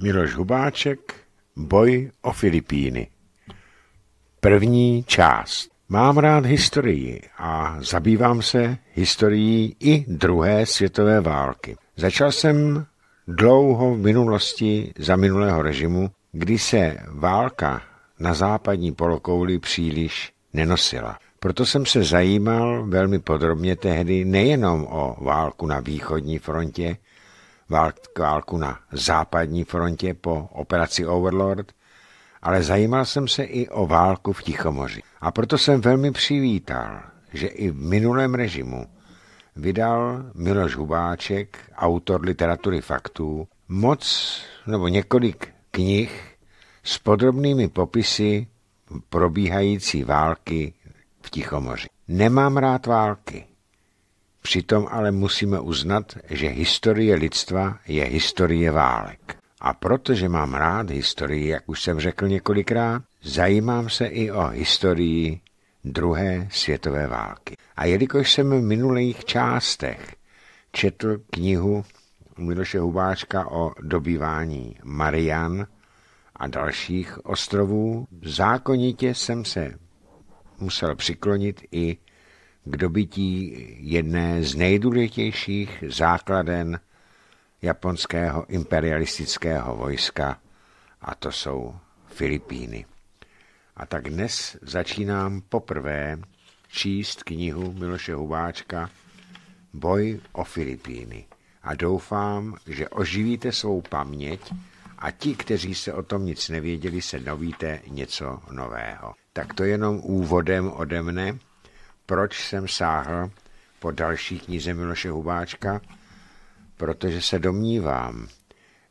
Miloš Hubáček, Boj o Filipíny. První část. Mám rád historii a zabývám se historií i druhé světové války. Začal jsem dlouho v minulosti za minulého režimu, kdy se válka na západní polokouli příliš nenosila. Proto jsem se zajímal velmi podrobně tehdy nejenom o válku na východní frontě, válku na západní frontě po operaci Overlord, ale zajímal jsem se i o válku v Tichomoři. A proto jsem velmi přivítal, že i v minulém režimu vydal Miloš Hubáček, autor literatury faktů, moc nebo několik knih s podrobnými popisy probíhající války v Tichomoři. Nemám rád války, Přitom ale musíme uznat, že historie lidstva je historie válek. A protože mám rád historii, jak už jsem řekl několikrát, zajímám se i o historii druhé světové války. A jelikož jsem v minulých částech četl knihu Miloše Hubáčka o dobývání Marian a dalších ostrovů, zákonitě jsem se musel přiklonit i k dobytí jedné z nejdůležitějších základen japonského imperialistického vojska, a to jsou Filipíny. A tak dnes začínám poprvé číst knihu Miloše Hubáčka Boj o Filipíny a doufám, že oživíte svou paměť a ti, kteří se o tom nic nevěděli, se novíte něco nového. Tak to jenom úvodem ode mne proč jsem sáhl po další knize Miloše Hubáčka, protože se domnívám,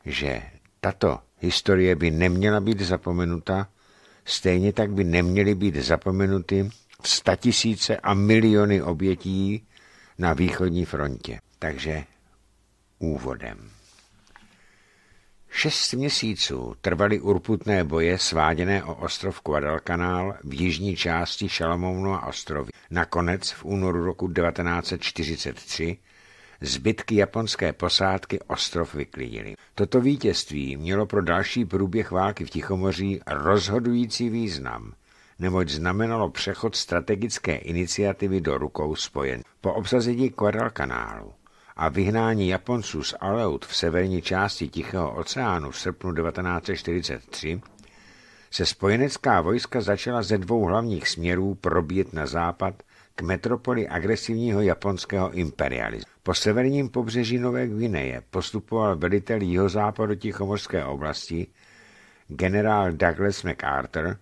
že tato historie by neměla být zapomenuta, stejně tak by neměly být zapomenuty statisíce a miliony obětí na východní frontě. Takže úvodem. Šest měsíců trvaly urputné boje sváděné o ostrov Guadalcanal v jižní části a ostrovy. Nakonec v únoru roku 1943 zbytky japonské posádky ostrov vyklidili. Toto vítězství mělo pro další průběh války v Tichomoří rozhodující význam, neboť znamenalo přechod strategické iniciativy do rukou spojen. Po obsazení Guadalcanalu a vyhnání Japonců z Aleut v severní části Tichého oceánu v srpnu 1943 se spojenecká vojska začala ze dvou hlavních směrů probít na západ k metropoli agresivního japonského imperialismu. Po severním pobřeží Nové Gvineje postupoval velitel jihozápadu Tichomorské oblasti generál Douglas MacArthur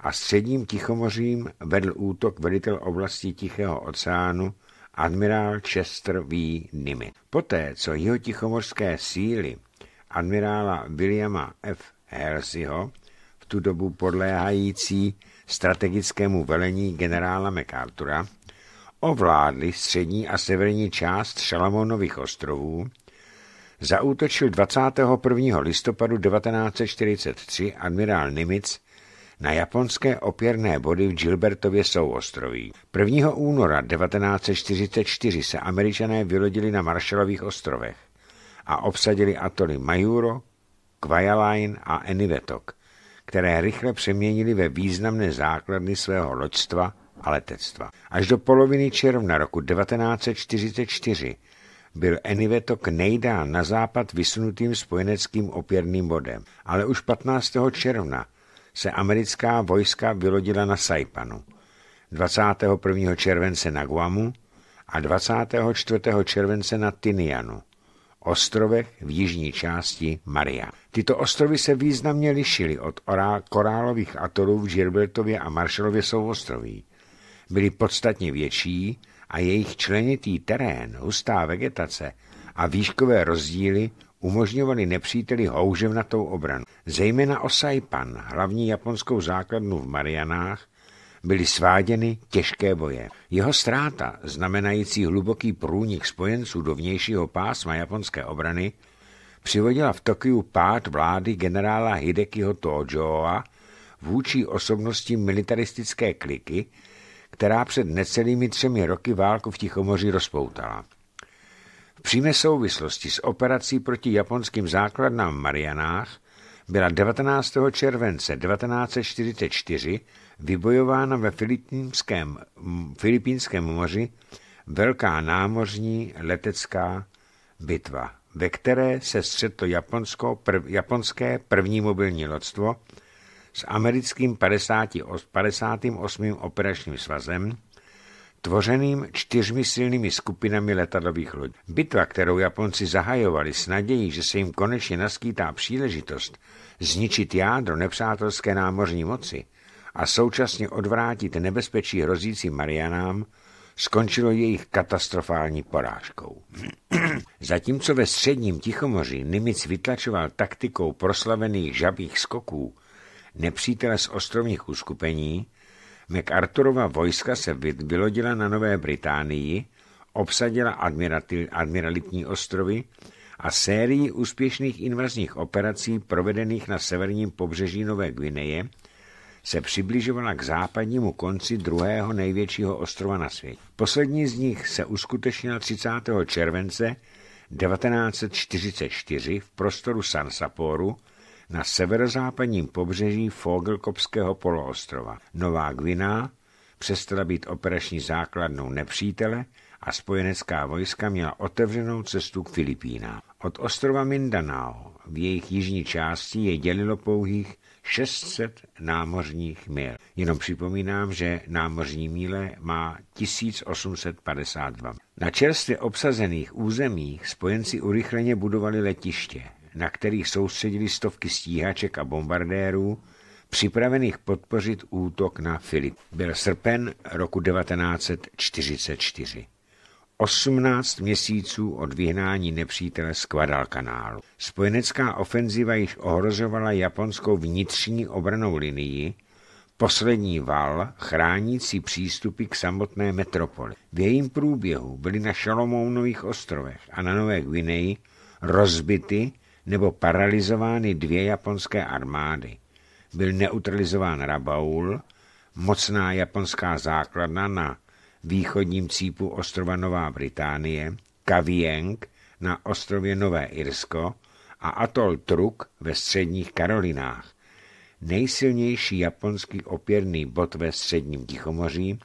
a středním Tichomořím vedl útok velitel oblasti Tichého oceánu admirál Chester V. Nimitz. Poté, co jeho tichomorské síly admirála Williama F. Halseyho, v tu dobu podléhající strategickému velení generála MacArthura, ovládli střední a severní část Šalamonových ostrovů, zaútočil 21. listopadu 1943 admirál Nimitz na japonské opěrné body v Gilbertově souostroví. 1. února 1944 se američané vylodili na Marshallových ostrovech a obsadili atoly Majuro, Kvajaline a Enivetok, které rychle přeměnili ve významné základny svého loďstva a letectva. Až do poloviny června roku 1944 byl Enivetok nejdál na západ vysunutým spojeneckým opěrným bodem, ale už 15. června se americká vojska vylodila na Saipanu 21. července na Guamu a 24. července na Tinianu, ostrovech v jižní části Maria. Tyto ostrovy se významně lišily od korálových atolů v Gilbertově a Marshallově souostroví. Byly podstatně větší a jejich členitý terén, hustá vegetace a výškové rozdíly Umožňovali nepříteli houževnatou obranu. Zejména Osaipan, hlavní japonskou základnu v Marianách, byly sváděny těžké boje. Jeho ztráta, znamenající hluboký průnik spojenců do vnějšího pásma japonské obrany, přivodila v Tokiu pád vlády generála Hidekiho Tojoa vůči osobnosti militaristické kliky, která před necelými třemi roky válku v Tichomoří rozpoutala. V přímé souvislosti s operací proti japonským základnám v Marianách byla 19. července 1944 vybojována ve filipínském, moři velká námořní letecká bitva, ve které se střetlo Japonsko, prv, japonské první mobilní lodstvo s americkým 50, 58. operačním svazem, tvořeným čtyřmi silnými skupinami letadlových lodí. Bitva, kterou Japonci zahajovali s nadějí, že se jim konečně naskýtá příležitost zničit jádro nepřátelské námořní moci a současně odvrátit nebezpečí hrozící Marianám, skončilo jejich katastrofální porážkou. Zatímco ve středním Tichomoří Nimitz vytlačoval taktikou proslavených žabých skoků nepřítele z ostrovních uskupení, MacArthurova vojska se vylodila na Nové Británii, obsadila admiralitní ostrovy a sérii úspěšných invazních operací provedených na severním pobřeží Nové Gvineje se přibližovala k západnímu konci druhého největšího ostrova na světě. Poslední z nich se uskutečnila 30. července 1944 v prostoru Sansaporu na severozápadním pobřeží Fogelkopského poloostrova. Nová Gviná přestala být operační základnou nepřítele a spojenecká vojska měla otevřenou cestu k Filipínám. Od ostrova Mindanao v jejich jižní části je dělilo pouhých 600 námořních mil. Jenom připomínám, že námořní míle má 1852. Na čerstvě obsazených územích spojenci urychleně budovali letiště na kterých soustředili stovky stíhaček a bombardérů, připravených podpořit útok na Filip. Byl srpen roku 1944. 18 měsíců od vyhnání nepřítele z kanálu. Spojenecká ofenziva již ohrožovala japonskou vnitřní obranou linii, poslední val chránící přístupy k samotné metropoli. V jejím průběhu byly na Šalomounových ostrovech a na Nové Gvineji rozbity nebo paralizovány dvě japonské armády. Byl neutralizován Rabaul, mocná japonská základna na východním cípu ostrova Nová Británie, Kavieng na ostrově Nové Irsko a atol Truk ve středních Karolinách. Nejsilnější japonský opěrný bod ve středním Tichomoří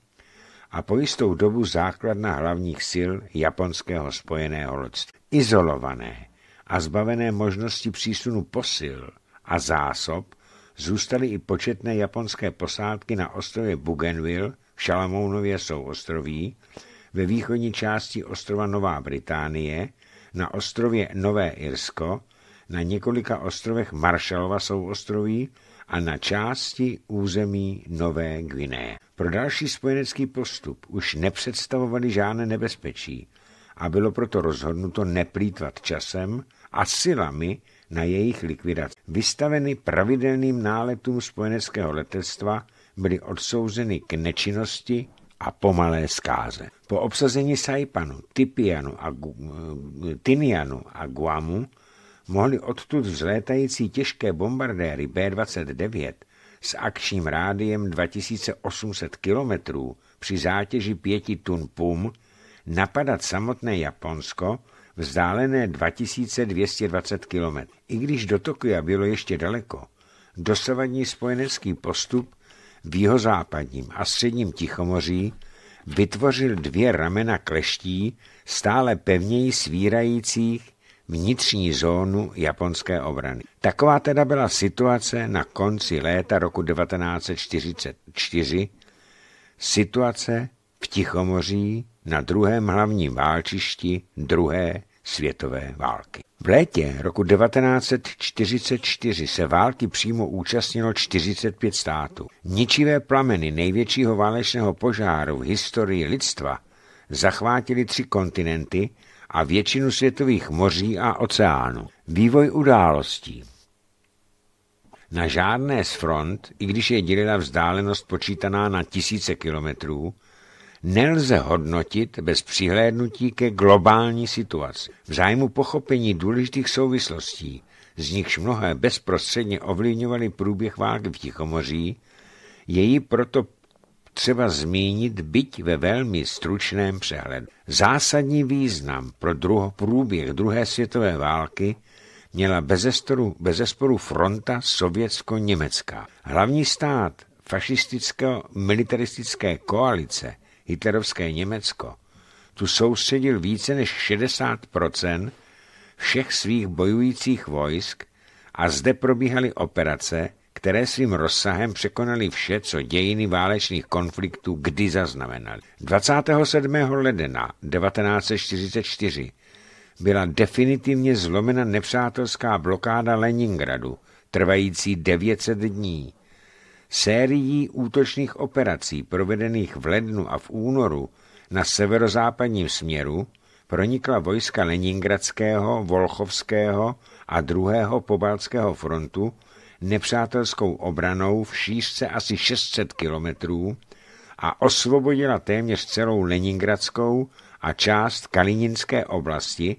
a po jistou dobu základna hlavních sil japonského spojeného loďstva. Izolované, a zbavené možnosti přísunu posil a zásob zůstaly i početné japonské posádky na ostrově Bougainville v Šalamounově souostroví, ve východní části ostrova Nová Británie, na ostrově Nové Irsko, na několika ostrovech Marshallova souostroví a na části území Nové Gvineje. Pro další spojenecký postup už nepředstavovali žádné nebezpečí, a bylo proto rozhodnuto neplýtvat časem a silami na jejich likvidaci. Vystaveny pravidelným náletům spojeneckého letectva byly odsouzeny k nečinnosti a pomalé zkáze. Po obsazení Saipanu, Tipianu a Gu, eh, Tinianu a Guamu mohli odtud vzlétající těžké bombardéry B-29 s akčním rádiem 2800 km při zátěži pěti tun PUM napadat samotné Japonsko, vzdálené 2220 km. I když do Tokia bylo ještě daleko, dosavadní spojenecký postup v jihozápadním a středním Tichomoří vytvořil dvě ramena kleští, stále pevněji svírajících vnitřní zónu japonské obrany. Taková teda byla situace na konci léta roku 1944, situace v Tichomoří na druhém hlavním válčišti druhé světové války. V létě roku 1944 se války přímo účastnilo 45 států. Ničivé plameny největšího válečného požáru v historii lidstva zachvátily tři kontinenty a většinu světových moří a oceánů. Vývoj událostí na žádné z front, i když je dělila vzdálenost počítaná na tisíce kilometrů, nelze hodnotit bez přihlédnutí ke globální situaci. V zájmu pochopení důležitých souvislostí, z nichž mnohé bezprostředně ovlivňovaly průběh války v Tichomoří, je ji proto třeba zmínit byť ve velmi stručném přehledu. Zásadní význam pro druho, průběh druhé světové války měla bezesporu, bezesporu fronta sovětsko-německá. Hlavní stát fašistického militaristické koalice hitlerovské Německo, tu soustředil více než 60 všech svých bojujících vojsk a zde probíhaly operace, které svým rozsahem překonaly vše, co dějiny válečných konfliktů kdy zaznamenaly. 27. ledna 1944 byla definitivně zlomena nepřátelská blokáda Leningradu, trvající 900 dní. Sérií útočných operací provedených v lednu a v únoru na severozápadním směru pronikla vojska Leningradského, Volchovského a druhého pobaltského frontu nepřátelskou obranou v šířce asi 600 kilometrů a osvobodila téměř celou Leningradskou a část Kalininské oblasti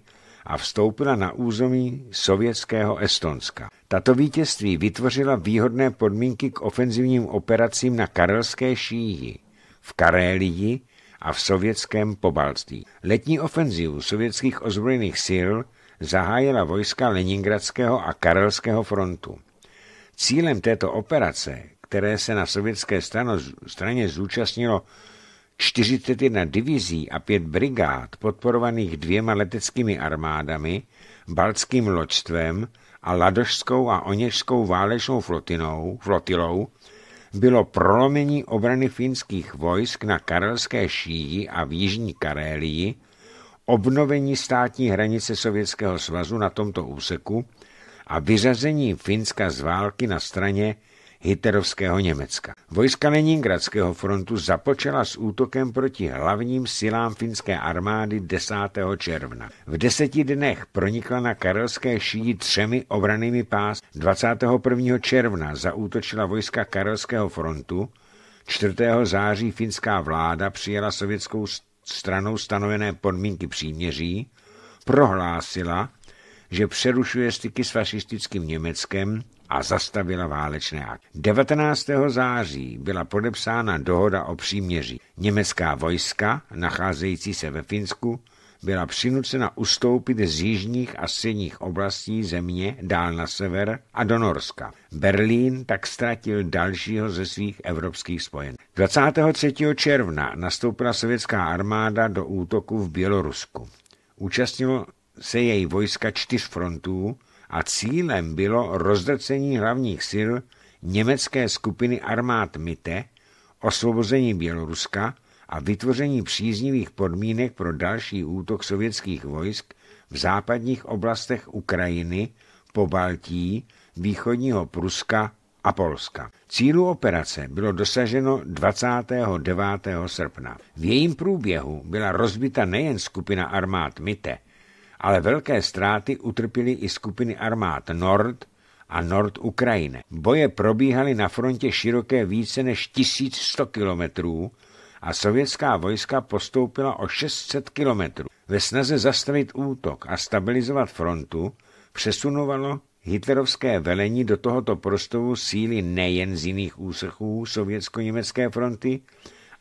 a vstoupila na území sovětského Estonska. Tato vítězství vytvořila výhodné podmínky k ofenzivním operacím na Karelské šíji, v Karélii a v sovětském pobalství. Letní ofenzivu sovětských ozbrojených sil zahájila vojska Leningradského a Karelského frontu. Cílem této operace, které se na sovětské straně zúčastnilo 41 divizí a 5 brigád podporovaných dvěma leteckými armádami, baltským loďstvem a ladožskou a oněžskou válečnou flotinou, flotilou bylo prolomení obrany finských vojsk na Karelské šíji a v Jižní Karélii, obnovení státní hranice Sovětského svazu na tomto úseku a vyřazení Finska z války na straně hitlerovského Německa. Vojska Leningradského frontu započala s útokem proti hlavním silám finské armády 10. června. V deseti dnech pronikla na karelské šíji třemi obranými pás. 21. června zaútočila vojska Karelského frontu, 4. září finská vláda přijela sovětskou stranou stanovené podmínky příměří, prohlásila, že přerušuje styky s fašistickým Německem a zastavila válečné akce. 19. září byla podepsána dohoda o příměří. Německá vojska, nacházející se ve Finsku, byla přinucena ustoupit z jižních a středních oblastí země dál na sever a do Norska. Berlín tak ztratil dalšího ze svých evropských spojen. 23. června nastoupila sovětská armáda do útoku v Bělorusku. Účastnilo se její vojska čtyř frontů, a cílem bylo rozdrcení hlavních sil německé skupiny armád MITE, osvobození Běloruska a vytvoření příznivých podmínek pro další útok sovětských vojsk v západních oblastech Ukrajiny, po Baltí, východního Pruska a Polska. Cílu operace bylo dosaženo 29. srpna. V jejím průběhu byla rozbita nejen skupina armád MITE, ale velké ztráty utrpěly i skupiny armád Nord a Nord Ukrajine. Boje probíhaly na frontě široké více než 1100 kilometrů a sovětská vojska postoupila o 600 kilometrů. Ve snaze zastavit útok a stabilizovat frontu přesunovalo hitlerovské velení do tohoto prostoru síly nejen z jiných úsechů sovětsko-německé fronty,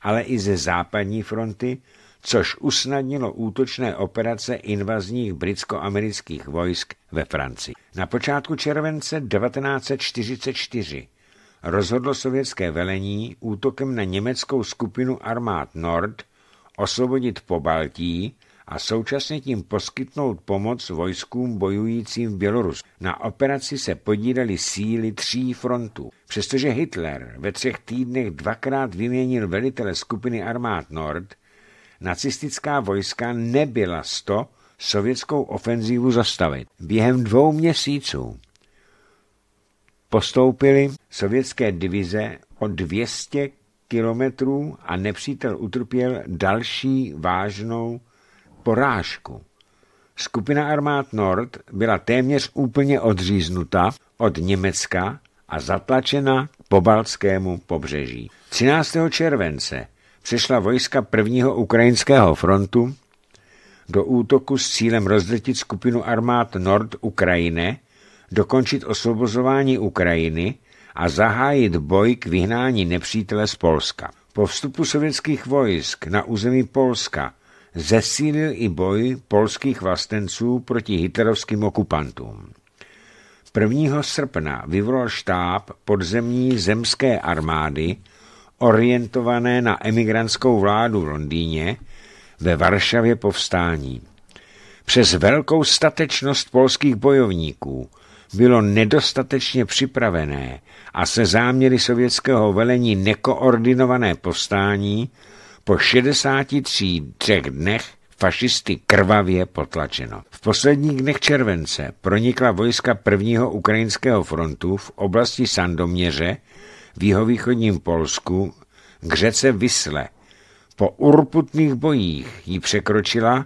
ale i ze západní fronty, což usnadnilo útočné operace invazních britsko-amerických vojsk ve Francii. Na počátku července 1944 rozhodlo sovětské velení útokem na německou skupinu armád Nord osvobodit po Baltii a současně tím poskytnout pomoc vojskům bojujícím v Bělorusku. Na operaci se podílely síly tří frontů. Přestože Hitler ve třech týdnech dvakrát vyměnil velitele skupiny armád Nord, nacistická vojska nebyla sto sovětskou ofenzívu zastavit. Během dvou měsíců postoupily sovětské divize o 200 kilometrů a nepřítel utrpěl další vážnou porážku. Skupina armád Nord byla téměř úplně odříznuta od Německa a zatlačena po balckému pobřeží. 13. července přešla vojska prvního ukrajinského frontu do útoku s cílem rozdrtit skupinu armád Nord Ukrajine, dokončit osvobozování Ukrajiny a zahájit boj k vyhnání nepřítele z Polska. Po vstupu sovětských vojsk na území Polska zesílil i boj polských vlastenců proti hitlerovským okupantům. 1. srpna vyvolal štáb podzemní zemské armády orientované na emigrantskou vládu v Londýně, ve Varšavě povstání. Přes velkou statečnost polských bojovníků bylo nedostatečně připravené a se záměry sovětského velení nekoordinované povstání po 63 třech dnech fašisty krvavě potlačeno. V posledních dnech července pronikla vojska prvního ukrajinského frontu v oblasti Sandoměře v jihovýchodním Polsku k řece Vysle. Po urputných bojích ji překročila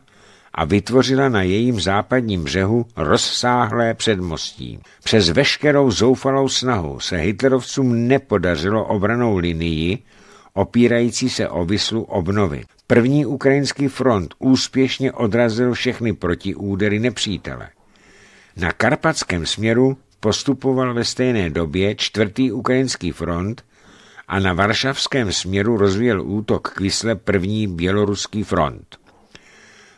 a vytvořila na jejím západním břehu rozsáhlé předmostí. Přes veškerou zoufalou snahu se hitlerovcům nepodařilo obranou linii, opírající se o Vyslu obnovy. První ukrajinský front úspěšně odrazil všechny protiúdery nepřítele. Na karpatském směru postupoval ve stejné době čtvrtý ukrajinský front a na varšavském směru rozvíjel útok k Vysle první běloruský front.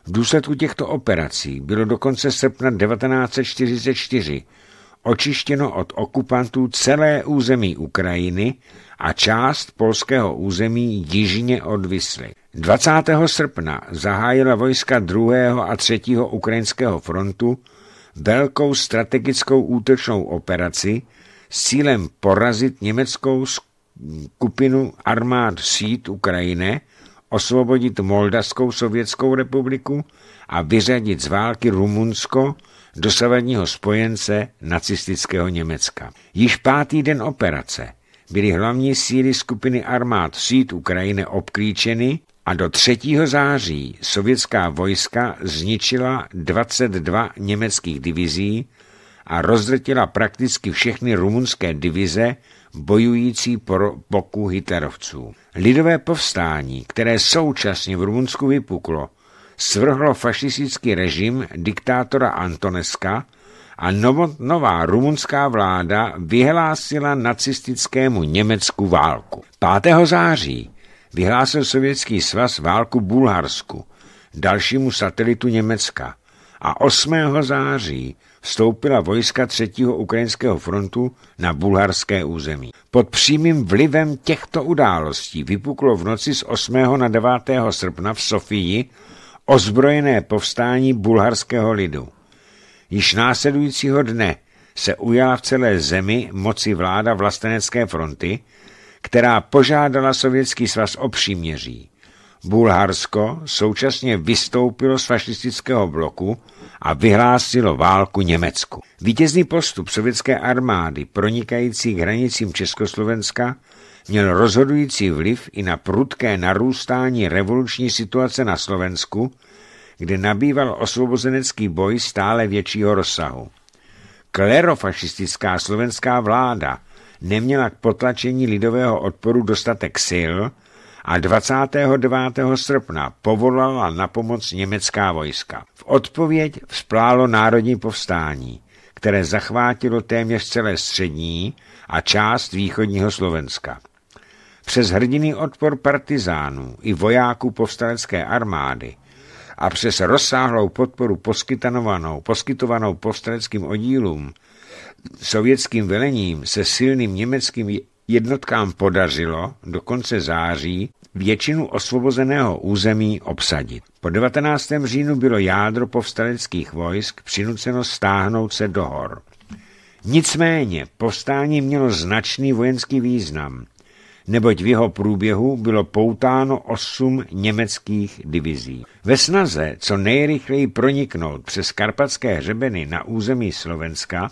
V důsledku těchto operací bylo do konce srpna 1944 očištěno od okupantů celé území Ukrajiny a část polského území jižně od Vysly. 20. srpna zahájila vojska 2. a 3. ukrajinského frontu Velkou strategickou útočnou operaci s cílem porazit německou skupinu armád sít Ukrajiny, osvobodit Moldavskou sovětskou republiku a vyřadit z války Rumunsko, dosavadního spojence nacistického Německa. Již pátý den operace byly hlavní síly skupiny armád sít Ukrajiny obklíčeny a do 3. září sovětská vojska zničila 22 německých divizí a rozdrtila prakticky všechny rumunské divize bojující pro boku hitlerovců. Lidové povstání, které současně v Rumunsku vypuklo, svrhlo fašistický režim diktátora Antoneska a nová rumunská vláda vyhlásila nacistickému Německu válku. 5. září vyhlásil Sovětský svaz válku Bulharsku, dalšímu satelitu Německa, a 8. září vstoupila vojska 3. ukrajinského frontu na bulharské území. Pod přímým vlivem těchto událostí vypuklo v noci z 8. na 9. srpna v Sofii ozbrojené povstání bulharského lidu. Již následujícího dne se ujala v celé zemi moci vláda vlastenecké fronty, která požádala Sovětský svaz o příměří. Bulharsko současně vystoupilo z fašistického bloku a vyhlásilo válku Německu. Vítězný postup sovětské armády pronikající k hranicím Československa měl rozhodující vliv i na prudké narůstání revoluční situace na Slovensku, kde nabýval osvobozenecký boj stále většího rozsahu. Klerofašistická slovenská vláda – neměla k potlačení lidového odporu dostatek sil a 29. srpna povolala na pomoc německá vojska. V odpověď vzplálo národní povstání, které zachvátilo téměř celé střední a část východního Slovenska. Přes hrdiný odpor partizánů i vojáků povstalecké armády a přes rozsáhlou podporu poskytovanou, povstaleckým oddílům sovětským velením se silným německým jednotkám podařilo do konce září většinu osvobozeného území obsadit. Po 19. říjnu bylo jádro povstaleckých vojsk přinuceno stáhnout se do hor. Nicméně povstání mělo značný vojenský význam, neboť v jeho průběhu bylo poutáno osm německých divizí. Ve snaze co nejrychleji proniknout přes karpatské hřebeny na území Slovenska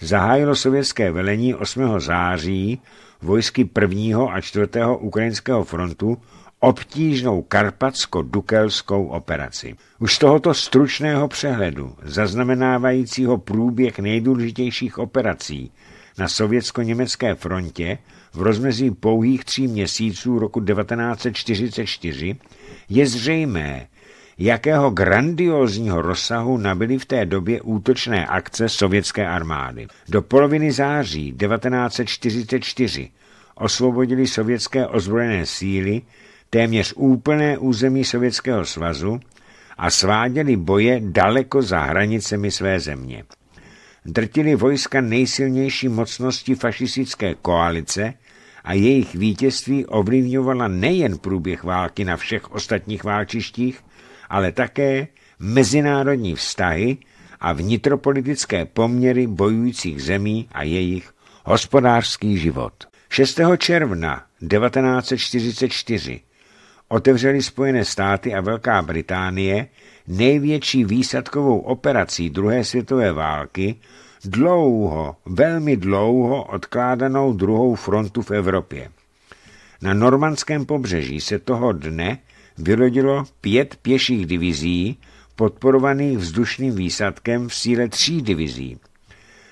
zahájilo sovětské velení 8. září vojsky 1. a 4. ukrajinského frontu obtížnou karpatsko-dukelskou operaci. Už z tohoto stručného přehledu, zaznamenávajícího průběh nejdůležitějších operací na sovětsko-německé frontě v rozmezí pouhých tří měsíců roku 1944, je zřejmé, jakého grandiózního rozsahu nabyly v té době útočné akce sovětské armády. Do poloviny září 1944 osvobodili sovětské ozbrojené síly téměř úplné území Sovětského svazu a sváděli boje daleko za hranicemi své země. Drtili vojska nejsilnější mocnosti fašistické koalice a jejich vítězství ovlivňovala nejen průběh války na všech ostatních válčištích, ale také mezinárodní vztahy a vnitropolitické poměry bojujících zemí a jejich hospodářský život. 6. června 1944 otevřeli Spojené státy a Velká Británie největší výsadkovou operací druhé světové války dlouho, velmi dlouho odkládanou druhou frontu v Evropě. Na normandském pobřeží se toho dne vyrodilo pět pěších divizí, podporovaných vzdušným výsadkem v síle tří divizí.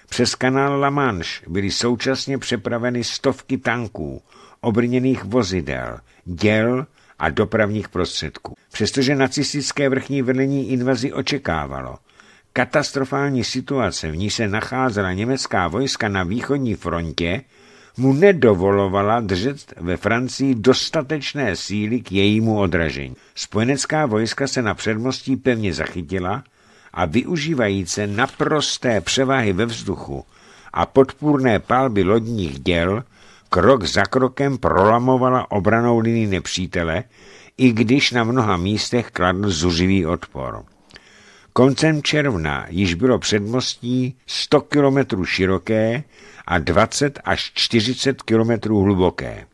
Přes kanál La Manche byly současně přepraveny stovky tanků, obrněných vozidel, děl a dopravních prostředků. Přestože nacistické vrchní vedení invazi očekávalo, katastrofální situace, v ní se nacházela německá vojska na východní frontě, mu nedovolovala držet ve Francii dostatečné síly k jejímu odražení. Spojenecká vojska se na předmostí pevně zachytila a využívajíce naprosté převahy ve vzduchu a podpůrné palby lodních děl krok za krokem prolamovala obranou linii nepřítele, i když na mnoha místech kladl zuřivý odpor. Koncem června již bylo předmostí 100 kilometrů široké a 20 až 40 kilometrů hluboké.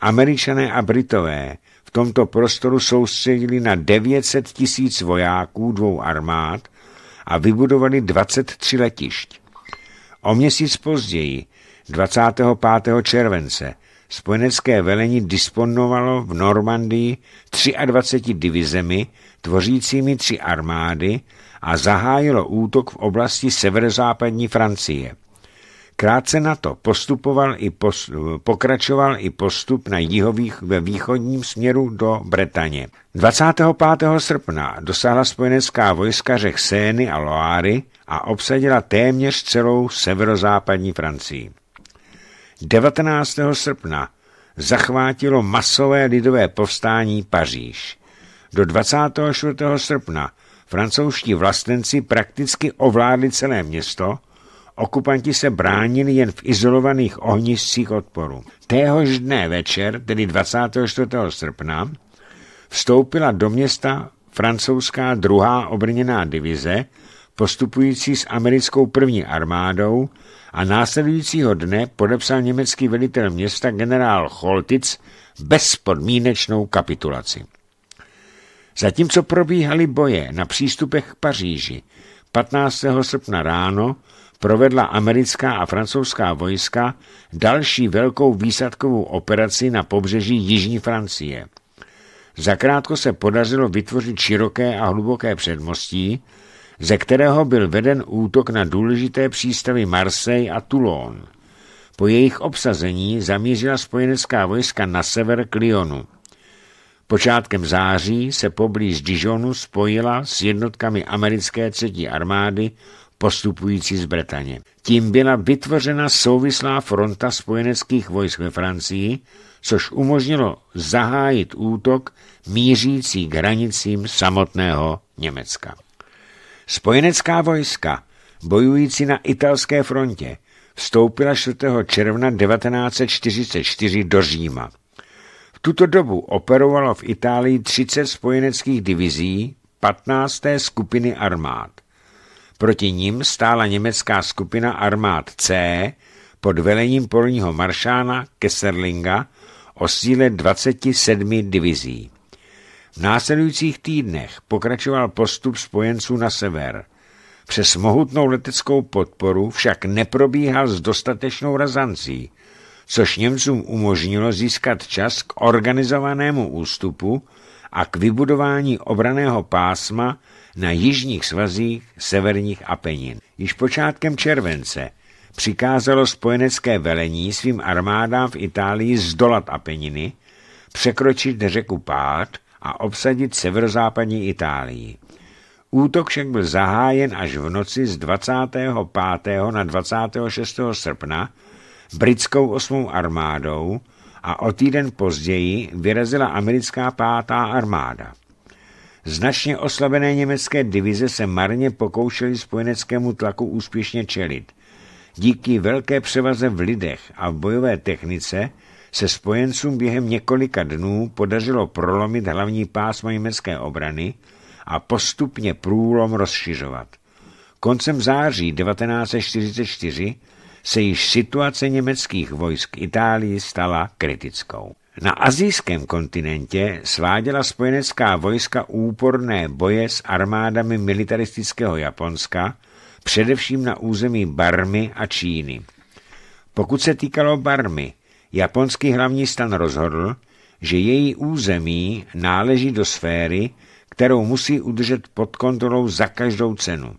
Američané a Britové v tomto prostoru soustředili na 900 tisíc vojáků dvou armád a vybudovali 23 letišť. O měsíc později, 25. července, spojenecké velení disponovalo v Normandii 23 divizemi, tvořícími tři armády a zahájilo útok v oblasti severozápadní Francie – Krátce na to postupoval i postup, pokračoval i postup na jihových ve východním směru do Bretaně. 25. srpna dosáhla spojenecká vojska řek Sény a Loáry a obsadila téměř celou severozápadní Francii. 19. srpna zachvátilo masové lidové povstání Paříž. Do 24. srpna francouzští vlastenci prakticky ovládli celé město Okupanti se bránili jen v izolovaných ohniscích odporu. Téhož dne večer, tedy 24. srpna, vstoupila do města francouzská druhá obrněná divize, postupující s americkou první armádou a následujícího dne podepsal německý velitel města generál Choltic bezpodmínečnou kapitulaci. Zatímco probíhaly boje na přístupech k Paříži 15. srpna ráno provedla americká a francouzská vojska další velkou výsadkovou operaci na pobřeží Jižní Francie. Zakrátko se podařilo vytvořit široké a hluboké předmostí, ze kterého byl veden útok na důležité přístavy Marseille a Toulon. Po jejich obsazení zamířila spojenecká vojska na sever k Lyonu. Počátkem září se poblíž Dijonu spojila s jednotkami americké třetí armády postupující z Bretaně. Tím byla vytvořena souvislá fronta spojeneckých vojsk ve Francii, což umožnilo zahájit útok mířící k hranicím samotného Německa. Spojenecká vojska, bojující na italské frontě, vstoupila 4. června 1944 do Říma. V tuto dobu operovalo v Itálii 30 spojeneckých divizí 15. skupiny armád. Proti ním stála německá skupina armád C pod velením polního maršána Kesserlinga o síle 27 divizí. V následujících týdnech pokračoval postup spojenců na sever. Přes mohutnou leteckou podporu však neprobíhal s dostatečnou razancí, což Němcům umožnilo získat čas k organizovanému ústupu a k vybudování obraného pásma na jižních svazích severních Apenin. Již počátkem července přikázalo spojenecké velení svým armádám v Itálii zdolat Apeniny, překročit řeku Pád a obsadit severozápadní Itálii. Útok však byl zahájen až v noci z 25. na 26. srpna britskou osmou armádou, a o týden později vyrazila americká pátá armáda. Značně oslabené německé divize se marně pokoušely spojeneckému tlaku úspěšně čelit. Díky velké převaze v lidech a v bojové technice se spojencům během několika dnů podařilo prolomit hlavní pásmo německé obrany a postupně průlom rozšiřovat. Koncem září 1944 se již situace německých vojsk Itálii stala kritickou. Na azijském kontinentě sváděla spojenecká vojska úporné boje s armádami militaristického Japonska, především na území Barmy a Číny. Pokud se týkalo Barmy, japonský hlavní stan rozhodl, že její území náleží do sféry, kterou musí udržet pod kontrolou za každou cenu.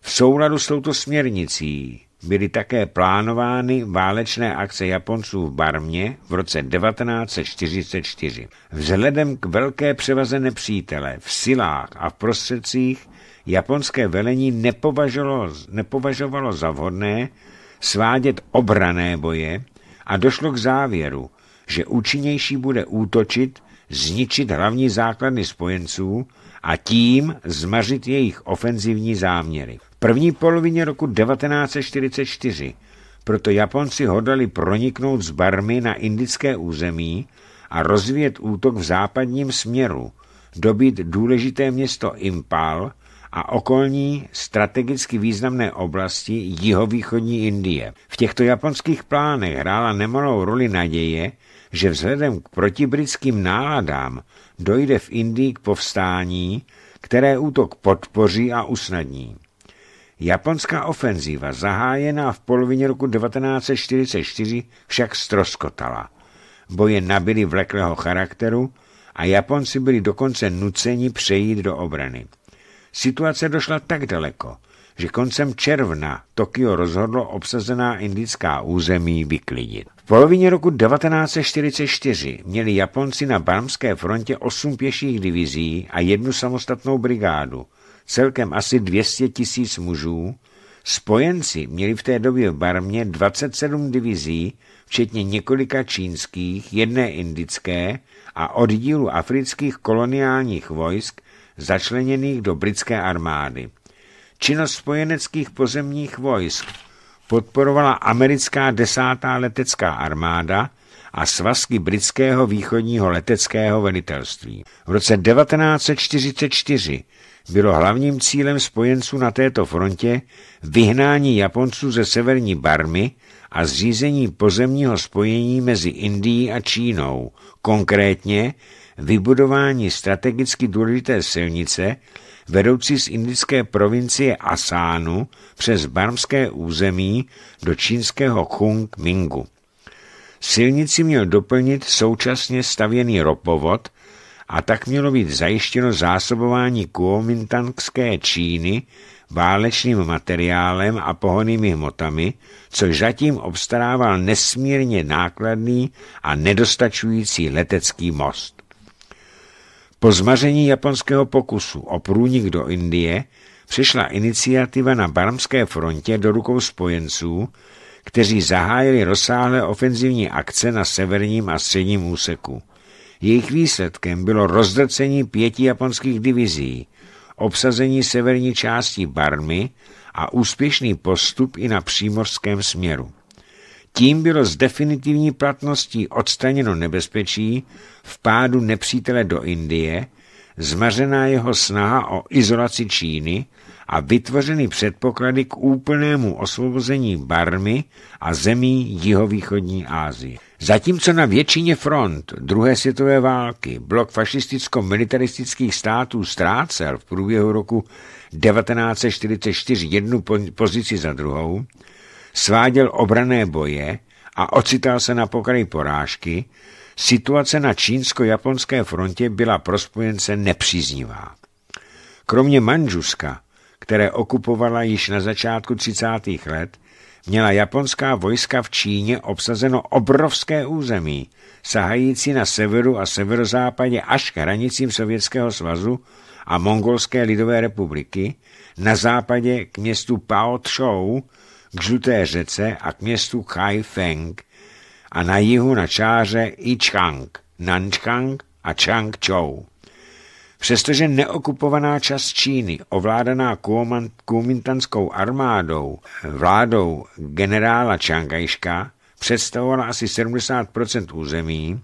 V souladu s touto směrnicí byly také plánovány válečné akce Japonců v Barmě v roce 1944. Vzhledem k velké převaze nepřítele v silách a v prostředcích japonské velení nepovažovalo, nepovažovalo za vhodné svádět obrané boje a došlo k závěru, že účinnější bude útočit, zničit hlavní základny spojenců a tím zmařit jejich ofenzivní záměry první polovině roku 1944 proto Japonci hodali proniknout z Barmy na indické území a rozvíjet útok v západním směru, dobít důležité město Impal a okolní strategicky významné oblasti jihovýchodní Indie. V těchto japonských plánech hrála nemalou roli naděje, že vzhledem k protibritským náladám dojde v Indii k povstání, které útok podpoří a usnadní. Japonská ofenzíva, zahájená v polovině roku 1944, však stroskotala. Boje nabyly vleklého charakteru a Japonci byli dokonce nuceni přejít do obrany. Situace došla tak daleko, že koncem června Tokio rozhodlo obsazená indická území vyklidit. V polovině roku 1944 měli Japonci na Barmské frontě osm pěších divizí a jednu samostatnou brigádu – celkem asi 200 tisíc mužů, spojenci měli v té době v Barmě 27 divizí, včetně několika čínských, jedné indické a oddílu afrických koloniálních vojsk začleněných do britské armády. Činnost spojeneckých pozemních vojsk podporovala americká desátá letecká armáda a svazky britského východního leteckého velitelství. V roce 1944 bylo hlavním cílem spojenců na této frontě vyhnání Japonců ze severní Barmy a zřízení pozemního spojení mezi Indií a Čínou, konkrétně vybudování strategicky důležité silnice vedoucí z indické provincie Asánu přes barmské území do čínského Chungmingu. Silnici měl doplnit současně stavěný ropovod – a tak mělo být zajištěno zásobování kuomintangské Číny válečným materiálem a pohonými hmotami, což zatím obstarával nesmírně nákladný a nedostačující letecký most. Po zmaření japonského pokusu o průnik do Indie přišla iniciativa na barmské frontě do rukou spojenců, kteří zahájili rozsáhlé ofenzivní akce na severním a středním úseku. Jejich výsledkem bylo rozdrcení pěti japonských divizí, obsazení severní části Barmy a úspěšný postup i na přímořském směru. Tím bylo s definitivní platností odstraněno nebezpečí v pádu nepřítele do Indie, zmařená jeho snaha o izolaci Číny – a vytvořeny předpoklady k úplnému osvobození Barmy a zemí jihovýchodní Asie. Zatímco na většině front druhé světové války blok fašisticko-militaristických států ztrácel v průběhu roku 1944 jednu pozici za druhou, sváděl obrané boje a ocitál se na pokraji porážky, situace na čínsko-japonské frontě byla pro spojence nepříznivá. Kromě Manžuska které okupovala již na začátku 30. let, měla japonská vojska v Číně obsazeno obrovské území, sahající na severu a severozápadě až k hranicím Sovětského svazu a Mongolské lidové republiky, na západě k městu Pao Tchou, k Žluté řece a k městu Kaifeng a na jihu na čáře Ichang, Nanchang a Changchou. Přestože neokupovaná část Číny, ovládaná kuomintanskou armádou, vládou generála Čangajška, představovala asi 70 území,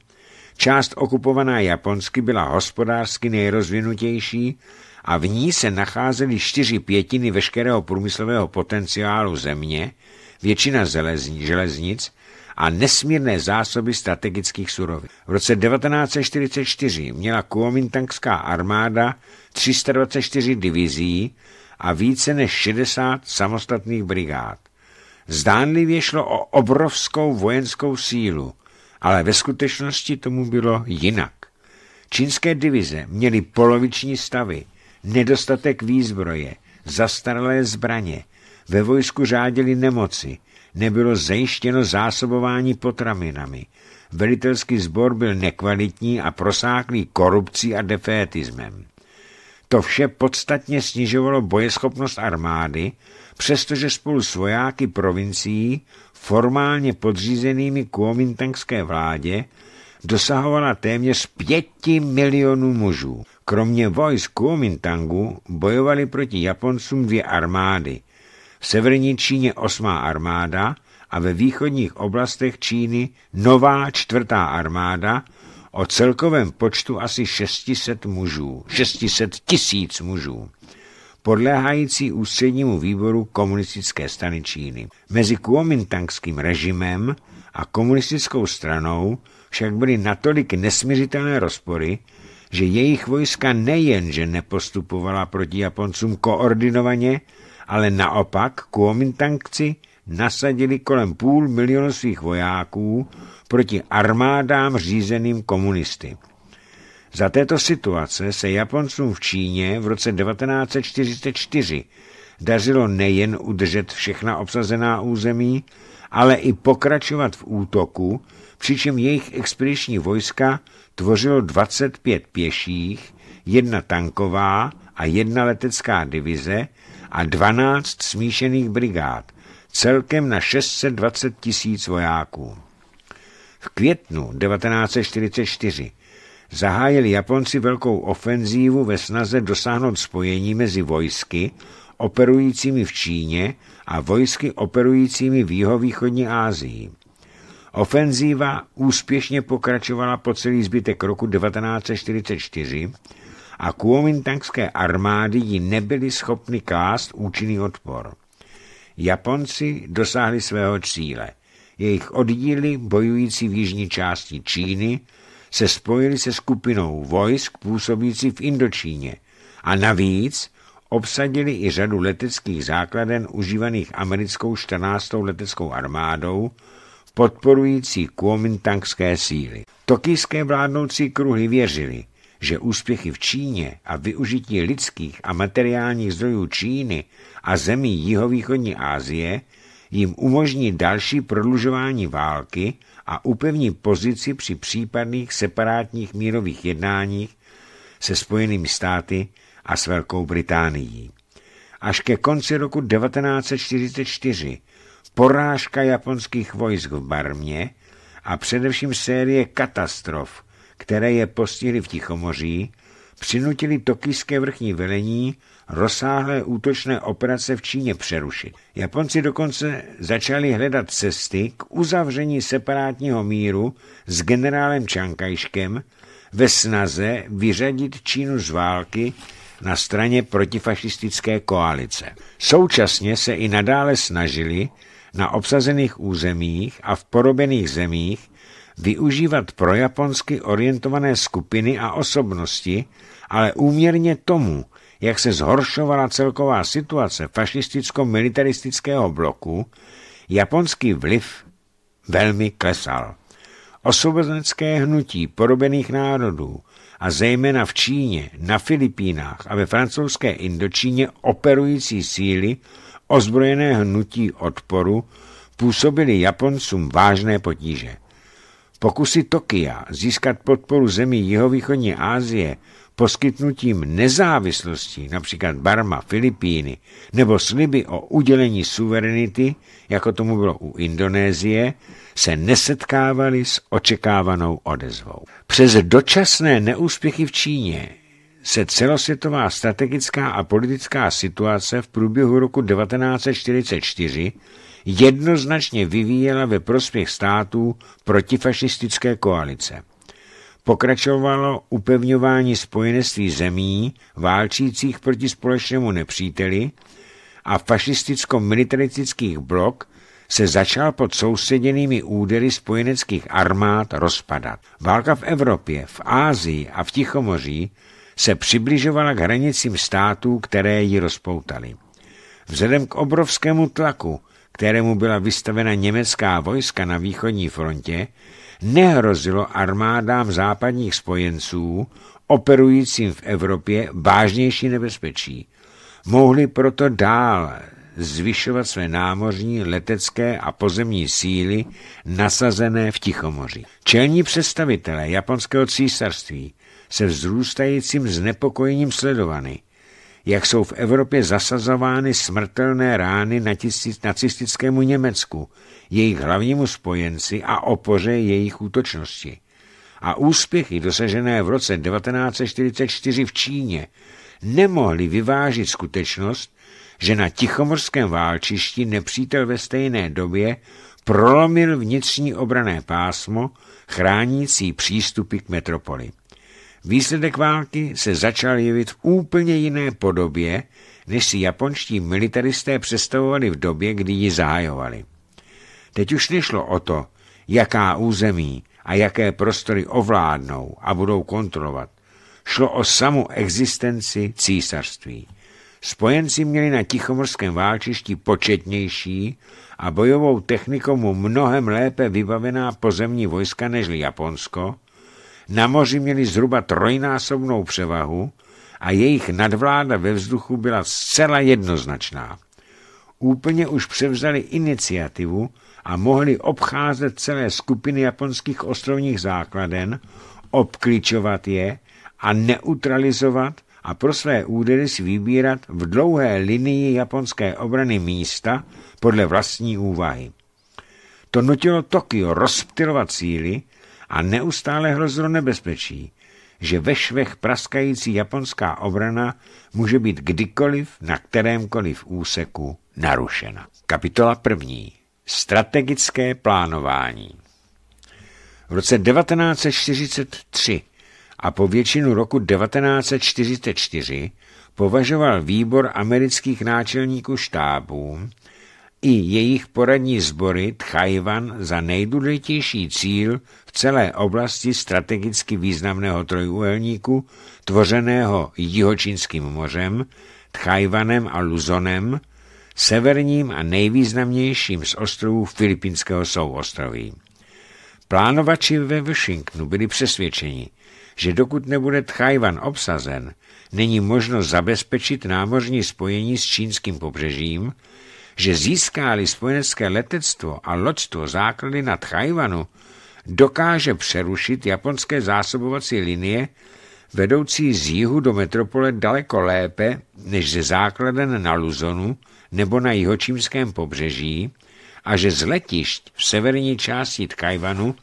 část okupovaná japonsky byla hospodářsky nejrozvinutější a v ní se nacházely čtyři pětiny veškerého průmyslového potenciálu země, většina železnic a nesmírné zásoby strategických surovin. V roce 1944 měla kuomintangská armáda 324 divizí a více než 60 samostatných brigád. Zdánlivě šlo o obrovskou vojenskou sílu, ale ve skutečnosti tomu bylo jinak. Čínské divize měly poloviční stavy, nedostatek výzbroje, zastaralé zbraně, ve vojsku řádili nemoci, nebylo zajištěno zásobování potravinami. Velitelský sbor byl nekvalitní a prosáklý korupcí a defétismem. To vše podstatně snižovalo bojeschopnost armády, přestože spolu s vojáky provincií, formálně podřízenými kuomintangské vládě, dosahovala téměř pěti milionů mužů. Kromě vojsk Kuomintangu bojovali proti Japoncům dvě armády, v severní Číně osmá armáda a ve východních oblastech Číny nová čtvrtá armáda o celkovém počtu asi 600 mužů, 600 tisíc mužů, podléhající ústřednímu výboru komunistické strany Číny. Mezi kuomintangským režimem a komunistickou stranou však byly natolik nesměřitelné rozpory, že jejich vojska nejenže nepostupovala proti Japoncům koordinovaně, ale naopak kuomintangci nasadili kolem půl milionu svých vojáků proti armádám řízeným komunisty. Za této situace se Japoncům v Číně v roce 1944 dařilo nejen udržet všechna obsazená území, ale i pokračovat v útoku, přičem jejich expediční vojska tvořilo 25 pěších, jedna tanková a jedna letecká divize a 12 smíšených brigád, celkem na 620 tisíc vojáků. V květnu 1944 zahájili Japonci velkou ofenzívu ve snaze dosáhnout spojení mezi vojsky operujícími v Číně a vojsky operujícími v jihovýchodní Asii. Ofenzíva úspěšně pokračovala po celý zbytek roku 1944 a kuomintangské armády ji nebyly schopny klást účinný odpor. Japonci dosáhli svého cíle. Jejich oddíly bojující v jižní části Číny se spojili se skupinou vojsk působící v Indočíně a navíc obsadili i řadu leteckých základen užívaných americkou 14. leteckou armádou, podporující kuomintangské síly. Tokijské vládnoucí kruhy věřili, že úspěchy v Číně a využití lidských a materiálních zdrojů Číny a zemí jihovýchodní Asie jim umožní další prodlužování války a upevní pozici při případných separátních mírových jednáních se Spojenými státy a s Velkou Británií. Až ke konci roku 1944 porážka japonských vojsk v Barmě a především série katastrof – které je postihly v Tichomoří, přinutili tokijské vrchní velení rozsáhlé útočné operace v Číně přerušit. Japonci dokonce začali hledat cesty k uzavření separátního míru s generálem Čankajškem ve snaze vyřadit Čínu z války na straně protifašistické koalice. Současně se i nadále snažili na obsazených územích a v porobených zemích využívat pro japonsky orientované skupiny a osobnosti, ale úměrně tomu, jak se zhoršovala celková situace fašisticko-militaristického bloku, japonský vliv velmi klesal. Osvobozenecké hnutí porobených národů a zejména v Číně, na Filipínách a ve francouzské Indočíně operující síly ozbrojené hnutí odporu působily Japoncům vážné potíže. Pokusy Tokia získat podporu zemí jihovýchodní Asie poskytnutím nezávislosti, například Barma, Filipíny, nebo sliby o udělení suverenity, jako tomu bylo u Indonésie, se nesetkávaly s očekávanou odezvou. Přes dočasné neúspěchy v Číně se celosvětová strategická a politická situace v průběhu roku 1944 jednoznačně vyvíjela ve prospěch států protifašistické koalice. Pokračovalo upevňování spojenství zemí válčících proti společnému nepříteli a fašisticko-militaristických blok se začal pod soustředěnými údery spojeneckých armád rozpadat. Válka v Evropě, v Ázii a v Tichomoří se přibližovala k hranicím států, které ji rozpoutaly. Vzhledem k obrovskému tlaku kterému byla vystavena německá vojska na východní frontě, nehrozilo armádám západních spojenců operujícím v Evropě vážnější nebezpečí. Mohli proto dál zvyšovat své námořní, letecké a pozemní síly nasazené v Tichomoři. Čelní představitelé japonského císařství se vzrůstajícím znepokojením sledovaný jak jsou v Evropě zasazovány smrtelné rány nacistickému Německu, jejich hlavnímu spojenci a opoře jejich útočnosti. A úspěchy dosažené v roce 1944 v Číně nemohly vyvážit skutečnost, že na Tichomorském válčišti nepřítel ve stejné době prolomil vnitřní obrané pásmo chránící přístupy k metropoli. Výsledek války se začal jevit v úplně jiné podobě, než si japonští militaristé představovali v době, kdy ji zahajovali. Teď už nešlo o to, jaká území a jaké prostory ovládnou a budou kontrolovat. Šlo o samu existenci císařství. Spojenci měli na Tichomorském válčišti početnější a bojovou technikou mu mnohem lépe vybavená pozemní vojska než Japonsko, na moři měli zhruba trojnásobnou převahu a jejich nadvláda ve vzduchu byla zcela jednoznačná. Úplně už převzali iniciativu a mohli obcházet celé skupiny japonských ostrovních základen, obklíčovat je a neutralizovat a pro své údery si vybírat v dlouhé linii japonské obrany místa podle vlastní úvahy. To nutilo Tokio rozptilovat síly a neustále hrozilo nebezpečí, že ve švech praskající japonská obrana může být kdykoliv na kterémkoliv úseku narušena. Kapitola první. Strategické plánování. V roce 1943 a po většinu roku 1944 považoval výbor amerických náčelníků štábů i jejich poradní sbory Tchajvan za nejdůležitější cíl v celé oblasti strategicky významného trojuhelníku, tvořeného Jihočínským mořem, Tchajvanem a Luzonem, severním a nejvýznamnějším z ostrovů Filipínského souostroví. Plánovači ve Washingtonu byli přesvědčeni, že dokud nebude Tchajvan obsazen, není možno zabezpečit námořní spojení s čínským pobřežím – že získáli spojenecké letectvo a loďstvo základy nad Chajvanu, dokáže přerušit japonské zásobovací linie vedoucí z jihu do metropole daleko lépe než ze základen na Luzonu nebo na jihočímském pobřeží a že z letišť v severní části Tkajvanu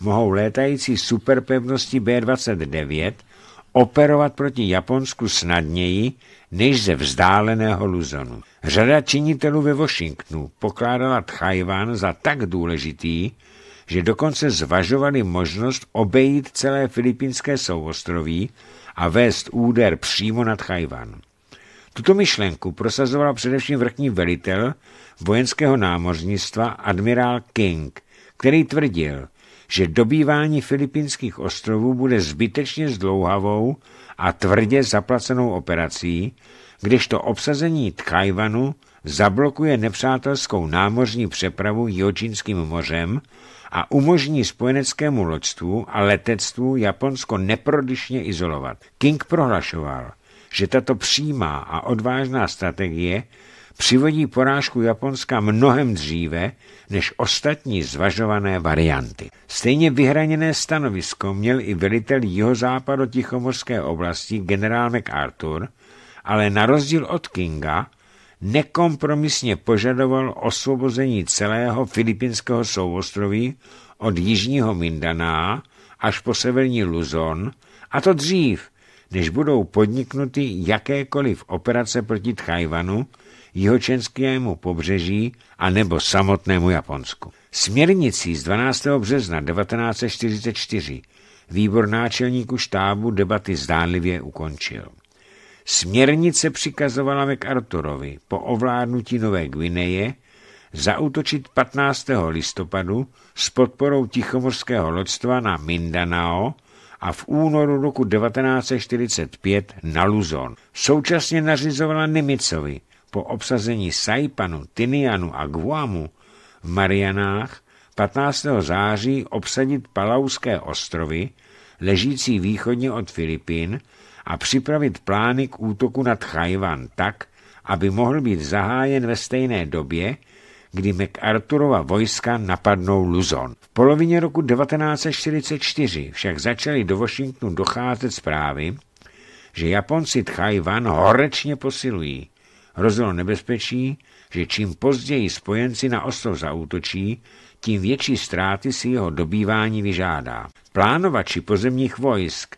mohou létající superpevnosti B-29 operovat proti Japonsku snadněji než ze vzdáleného Luzonu. Řada činitelů ve Washingtonu pokládala Tchajván za tak důležitý, že dokonce zvažovali možnost obejít celé filipínské souostroví a vést úder přímo nad Tchajván. Tuto myšlenku prosazoval především vrchní velitel vojenského námořnictva admirál King, který tvrdil, že dobývání filipínských ostrovů bude zbytečně zdlouhavou a tvrdě zaplacenou operací, kdežto obsazení Tchajvanu zablokuje nepřátelskou námořní přepravu Jočínským mořem a umožní spojeneckému loďstvu a letectvu Japonsko neprodyšně izolovat. King prohlašoval, že tato přímá a odvážná strategie přivodí porážku Japonska mnohem dříve než ostatní zvažované varianty. Stejně vyhraněné stanovisko měl i velitel jihozápado-tichomorské oblasti generál MacArthur, ale na rozdíl od Kinga nekompromisně požadoval osvobození celého filipinského souostroví od jižního Mindaná až po severní Luzon, a to dřív, než budou podniknuty jakékoliv operace proti Tchajvanu, jihočenskému pobřeží a nebo samotnému Japonsku. Směrnicí z 12. března 1944 výbor náčelníku štábu debaty zdánlivě ukončil. Směrnice přikazovala MacArthurovi po ovládnutí Nové Gvineje zautočit 15. listopadu s podporou tichomorského loďstva na Mindanao a v únoru roku 1945 na Luzon. Současně nařizovala Nimicovi, po obsazení Saipanu, Tinianu a Guamu v Marianách 15. září obsadit Palauské ostrovy, ležící východně od Filipín, a připravit plány k útoku nad Chajvan tak, aby mohl být zahájen ve stejné době, kdy MacArthurova vojska napadnou Luzon. V polovině roku 1944 však začaly do Washingtonu docházet zprávy, že Japonci Tchajvan horečně posilují hrozilo nebezpečí, že čím později spojenci na ostrov zaútočí, tím větší ztráty si jeho dobývání vyžádá. Plánovači pozemních vojsk,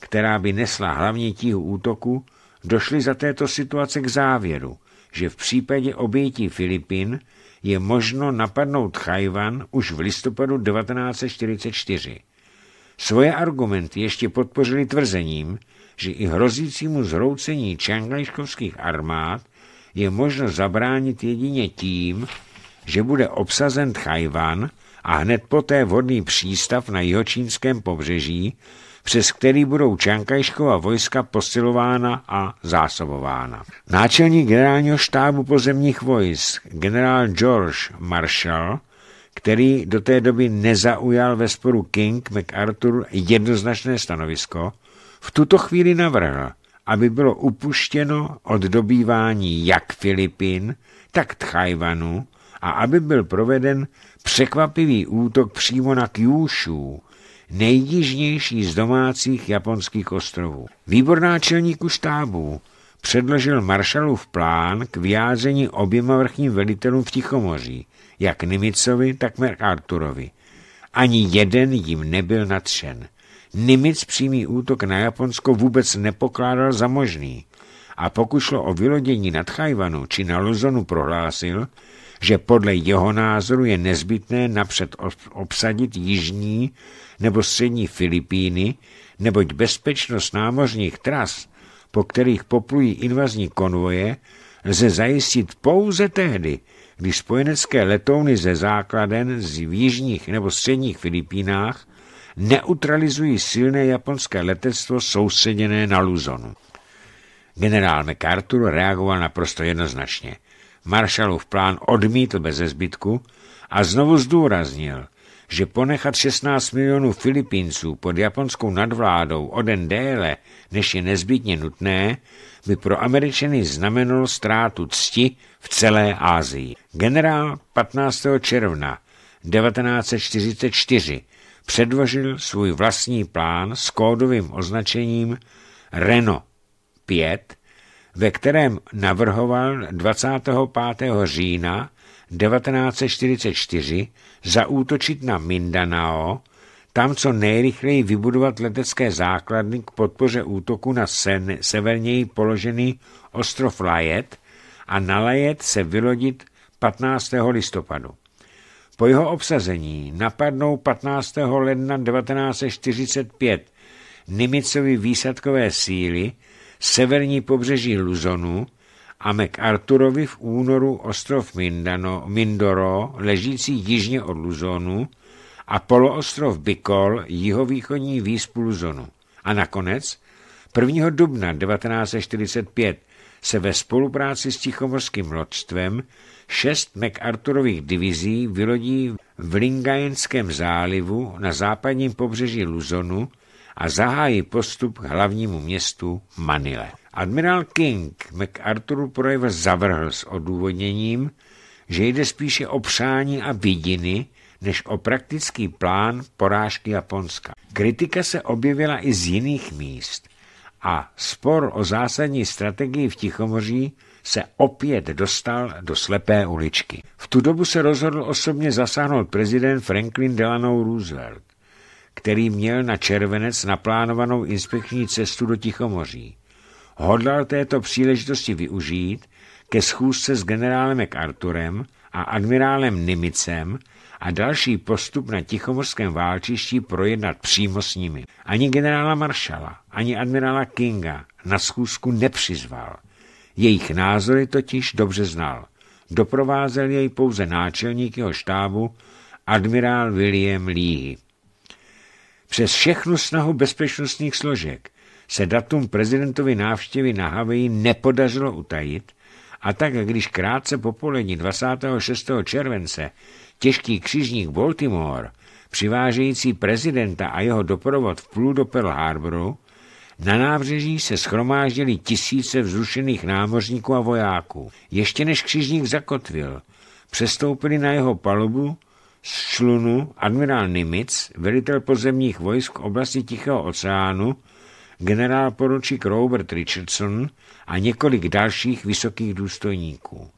která by nesla hlavně tíhu útoku, došli za této situace k závěru, že v případě obětí Filipin je možno napadnout Chajvan už v listopadu 1944. Svoje argumenty ještě podpořili tvrzením, že i hrozícímu zhroucení čangajškovských armád je možno zabránit jedině tím, že bude obsazen Tchajvan a hned poté vodný přístav na jihočínském pobřeží, přes který budou Čankajškova vojska posilována a zásobována. Náčelník generálního štábu pozemních vojsk, generál George Marshall, který do té doby nezaujal ve sporu King MacArthur jednoznačné stanovisko, v tuto chvíli navrhl, aby bylo upuštěno od dobývání jak Filipín, tak Tchajvanu a aby byl proveden překvapivý útok přímo na Kyushu, nejjižnější z domácích japonských ostrovů. Výborná čelníku štábu předložil maršalův plán k vyjádření oběma vrchním velitelům v Tichomoří, jak Nimicovi, tak Arturovi. Ani jeden jim nebyl nadšen. Nimitz přímý útok na Japonsko vůbec nepokládal za možný a pokud šlo o vylodění nad Chajvanu či na Luzonu prohlásil, že podle jeho názoru je nezbytné napřed obsadit jižní nebo střední Filipíny, neboť bezpečnost námořních tras, po kterých poplují invazní konvoje, lze zajistit pouze tehdy, když spojenecké letouny ze základen z jižních nebo středních Filipínách neutralizují silné japonské letectvo soustředěné na Luzonu. Generál MacArthur reagoval naprosto jednoznačně. Maršalův plán odmítl bez zbytku a znovu zdůraznil, že ponechat 16 milionů Filipínců pod japonskou nadvládou o den déle, než je nezbytně nutné, by pro Američany znamenalo ztrátu cti v celé Ázii. Generál 15. června 1944 předložil svůj vlastní plán s kódovým označením Renault 5, ve kterém navrhoval 25. října 1944 zaútočit na Mindanao, tam co nejrychleji vybudovat letecké základny k podpoře útoku na sen, severněji položený ostrov Lajet a na Lajet se vylodit 15. listopadu. Po jeho obsazení napadnou 15. ledna 1945 Nimicovi výsadkové síly severní pobřeží Luzonu a MacArthurovi v únoru ostrov Mindano, Mindoro, ležící jižně od Luzonu, a poloostrov Bikol, jihovýchodní výspu Luzonu. A nakonec 1. dubna 1945 se ve spolupráci s Tichomorským loďstvem Šest MacArthurových divizí vylodí v Lingajenském zálivu na západním pobřeží Luzonu a zahájí postup k hlavnímu městu Manile. Admirál King MacArthuru projev zavrhl s odůvodněním, že jde spíše o přání a vidiny, než o praktický plán porážky Japonska. Kritika se objevila i z jiných míst a spor o zásadní strategii v Tichomoří se opět dostal do slepé uličky. V tu dobu se rozhodl osobně zasáhnout prezident Franklin Delano Roosevelt, který měl na červenec naplánovanou inspekční cestu do Tichomoří. Hodlal této příležitosti využít ke schůzce s generálem Arturem a admirálem Nimicem a další postup na Tichomorském válčišti projednat přímo s nimi. Ani generála Maršala, ani admirála Kinga na schůzku nepřizval – jejich názory totiž dobře znal. Doprovázel jej pouze náčelník jeho štábu, admirál William Lee. Přes všechnu snahu bezpečnostních složek se datum prezidentovi návštěvy na Havaji nepodařilo utajit a tak, když krátce po polední 26. července těžký křižník Baltimore, přivážející prezidenta a jeho doprovod vplul do Pearl Harboru, na nábřeží se schromáždili tisíce vzrušených námořníků a vojáků. Ještě než křižník zakotvil, přestoupili na jeho palubu z člunu admirál Nimitz, velitel pozemních vojsk oblasti Tichého oceánu, generál poručík Robert Richardson a několik dalších vysokých důstojníků.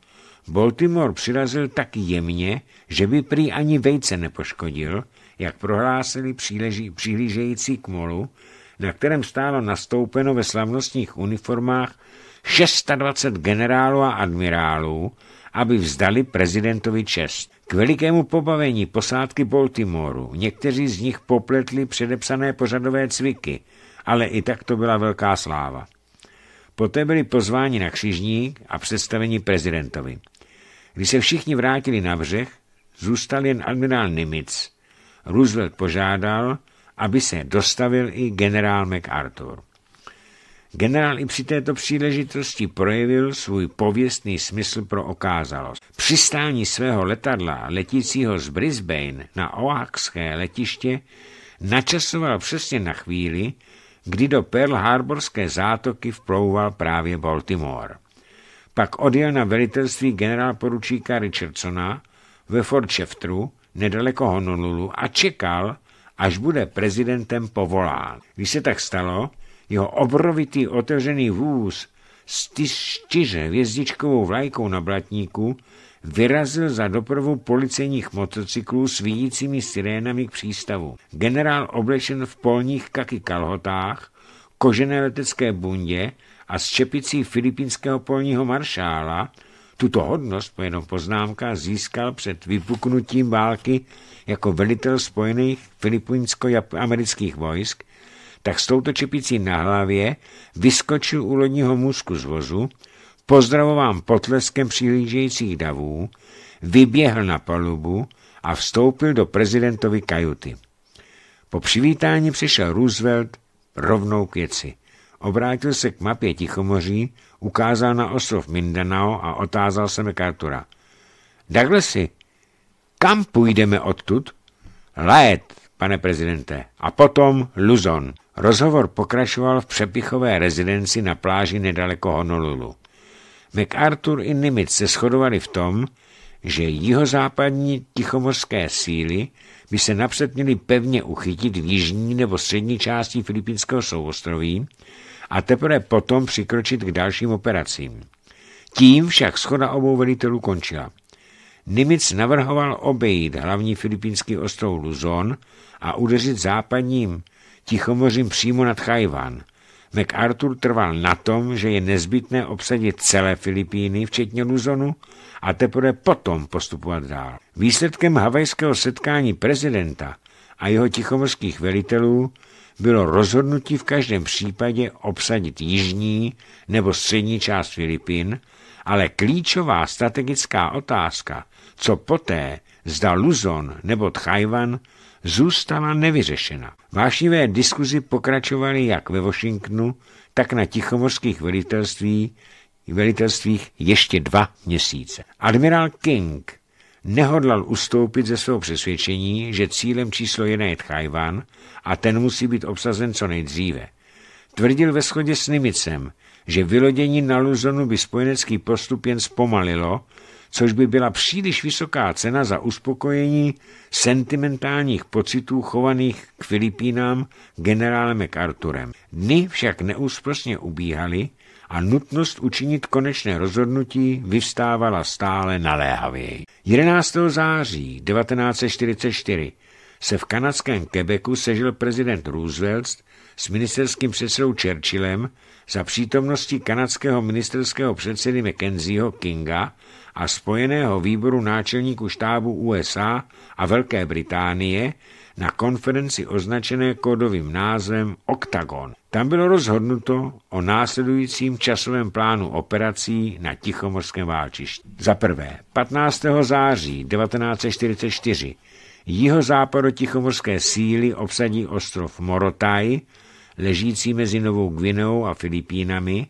Baltimore přirazil tak jemně, že by prý ani vejce nepoškodil, jak prohlásili přihlížející k molu, na kterém stálo nastoupeno ve slavnostních uniformách 26 generálů a admirálů, aby vzdali prezidentovi čest. K velikému pobavení posádky Baltimoru někteří z nich popletli předepsané pořadové cviky, ale i tak to byla velká sláva. Poté byli pozváni na křižník a představení prezidentovi. Když se všichni vrátili na břeh, zůstal jen admirál Nimitz. Roosevelt požádal, aby se dostavil i generál MacArthur. Generál i při této příležitosti projevil svůj pověstný smysl pro okázalost. Přistání svého letadla letícího z Brisbane na Oaxské letiště načasoval přesně na chvíli, kdy do Pearl Harborské zátoky vplouval právě Baltimore. Pak odjel na velitelství generál poručíka Richardsona ve Fort Shefteru, nedaleko Honolulu a čekal, až bude prezidentem povolán. Když se tak stalo, jeho obrovitý otevřený vůz s čtyřhvězdičkovou vlajkou na blatníku vyrazil za doprovu policejních motocyklů s vidícími sirénami k přístavu. Generál oblečen v polních kaky kalhotách, kožené letecké bundě a s čepicí filipínského polního maršála tuto hodnost, jenom poznámka, získal před vypuknutím války jako velitel spojených filipínsko-amerických vojsk, tak s touto čepicí na hlavě vyskočil u lodního můzku z vozu, pozdravován potleskem přihlížejících davů, vyběhl na palubu a vstoupil do prezidentovy kajuty. Po přivítání přišel Roosevelt rovnou k věci – Obrátil se k mapě Tichomoří, ukázal na ostrov Mindanao a otázal se MacArthura. Douglasi, kam půjdeme odtud? Lét, pane prezidente, a potom Luzon. Rozhovor pokračoval v přepichové rezidenci na pláži nedaleko Honolulu. MacArthur i Nimitz se shodovali v tom, že jihozápadní tichomorské síly by se napřed měly pevně uchytit v jižní nebo střední části Filipínského souostroví, a teprve potom přikročit k dalším operacím. Tím však schoda obou velitelů končila. Nimitz navrhoval obejít hlavní filipínský ostrov Luzon a udeřit západním Tichomořím přímo nad Chajván. MacArthur trval na tom, že je nezbytné obsadit celé Filipíny, včetně Luzonu, a teprve potom postupovat dál. Výsledkem havajského setkání prezidenta a jeho tichomorských velitelů bylo rozhodnutí v každém případě obsadit jižní nebo střední část Filipin, ale klíčová strategická otázka, co poté, zda Luzon nebo Tchajvan, zůstala nevyřešena. Vášnivé diskuzi pokračovaly jak ve Washingtonu, tak na tichomorských velitelství, velitelstvích ještě dva měsíce. Admirál King nehodlal ustoupit ze svého přesvědčení, že cílem číslo jedna je Tchajvan a ten musí být obsazen co nejdříve. Tvrdil ve shodě s Nimicem, že vylodění na Luzonu by spojenecký postup jen zpomalilo, což by byla příliš vysoká cena za uspokojení sentimentálních pocitů chovaných k Filipínám generálem MacArthurem. Dny však neúsprostně ubíhaly a nutnost učinit konečné rozhodnutí vyvstávala stále naléhavěji. 11. září 1944 se v kanadském Quebecu sežil prezident Roosevelt s ministerským předsedou Churchillem za přítomnosti kanadského ministerského předsedy Mackenzieho Kinga a spojeného výboru náčelníků štábu USA a Velké Británie na konferenci označené kódovým názvem Octagon. Tam bylo rozhodnuto o následujícím časovém plánu operací na Tichomorském válčišti. Za prvé, 15. září 1944 tichomorské síly obsadí ostrov Morotaj, ležící mezi Novou Gvinou a Filipínami,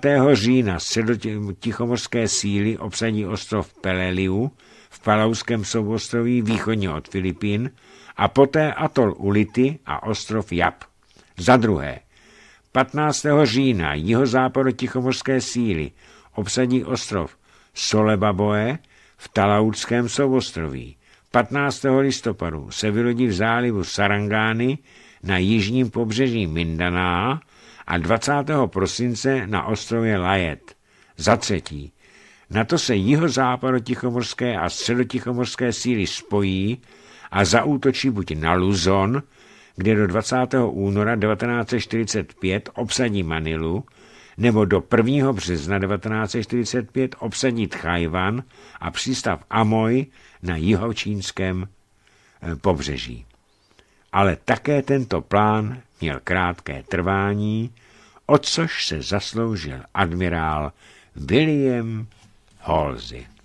5. října středotichomorské síly obsadí ostrov Peleliu v Palauském souostroví východně od Filipín a poté atol Ulity a ostrov Jap. Za druhé, 15. října jihozáporu Tichomorské síly obsadí ostrov Solebaboe v Talaudském souostroví. 15. listopadu se vylodí v zálivu Sarangány na jižním pobřeží Mindaná a 20. prosince na ostrově Lajet. Za třetí, na to se jihozáporu Tichomorské a středotichomorské síly spojí a zaútočí buď na Luzon, kde do 20. února 1945 obsadí Manilu, nebo do 1. března 1945 obsadí Tchajvan a přístav Amoy na jihočínském eh, pobřeží. Ale také tento plán měl krátké trvání, o což se zasloužil admirál William Halsey.